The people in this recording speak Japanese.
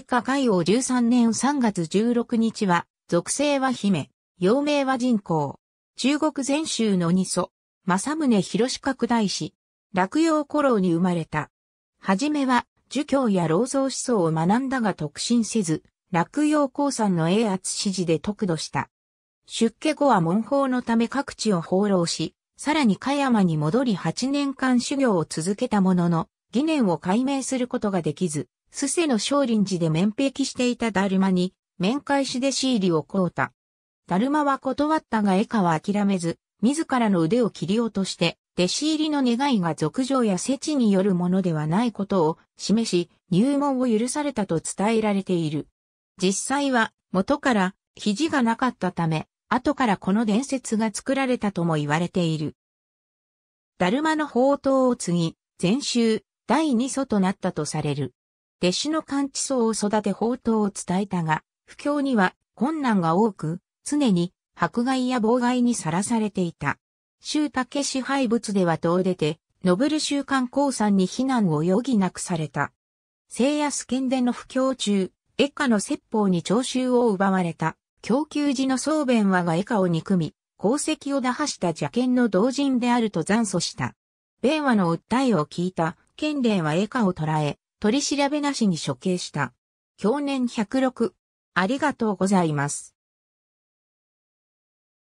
ッ下海王13年3月16日は、属性は姫、陽名は人口。中国全州の二祖、正宗広拡大師、落葉古老に生まれた。はじめは、儒教や老僧思想を学んだが特進せず、落葉高山の英圧支持で得度した。出家後は門法のため各地を放浪し、さらに香山に戻り8年間修行を続けたものの、疑念を解明することができず、スセの少林寺で面壁していたダルマに、面会し弟子入りを請うた。ダルマは断ったが絵下は諦めず、自らの腕を切り落として、弟子入りの願いが俗情や世知によるものではないことを示し、入門を許されたと伝えられている。実際は、元から肘がなかったため、後からこの伝説が作られたとも言われている。ダルマの宝刀を継ぎ、前週、第二祖となったとされる。弟子の感知層を育て宝刀を伝えたが、不況には困難が多く、常に迫害や妨害にさらされていた。周武支配物では遠出て、ノブル週刊降参に避難を余儀なくされた。聖安県での不況中、エカの説法に徴収を奪われた。供給時の総弁和がエカを憎み、功績を打破した邪剣の同人であると残訴した。弁和の訴えを聞いた、県伝はエカを捕らえ、取り調べなしに処刑した。去年106。ありがとうございます。